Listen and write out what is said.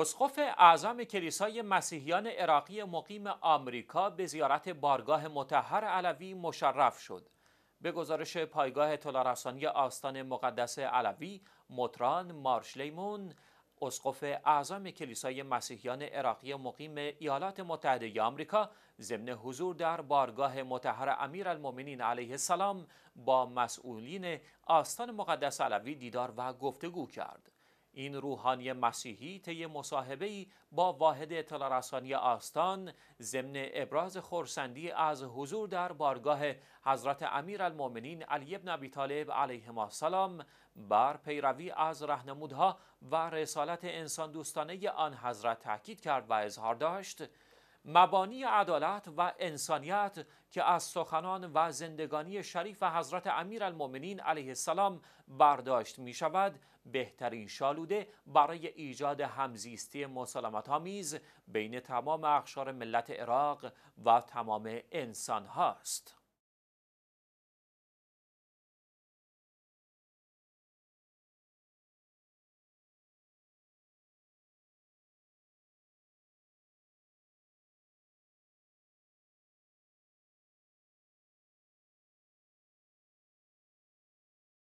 اسقف اعظم کلیسای مسیحیان عراقی مقیم آمریکا به زیارت بارگاه متحر علوی مشرف شد. به گزارش پایگاه تلارسانی آستان مقدس علوی، مطران مارشلیمون، اسقف اعظم کلیسای مسیحیان عراقی مقیم ایالات متحده آمریکا ضمن حضور در بارگاه متحر امیرالمؤمنین علیه السلام با مسئولین آستان مقدس علوی دیدار و گفتگو کرد. این روحانی مسیحی طی مصاحبه‌ای با واحد اطلاع آستان ضمن ابراز خورسندی از حضور در بارگاه حضرت امیرالمؤمنین علی ابن ابی طالب ما السلام بر پیروی از رهنمودها و رسالت انسان دوستانه آن حضرت تاکید کرد و اظهار داشت مبانی عدالت و انسانیت که از سخنان و زندگانی شریف حضرت امیرالمؤمنین علیه السلام برداشت می شود بهترین شالوده برای ایجاد همزیستی مسالمت آمیز بین تمام اخشار ملت عراق و تمام انسان هاست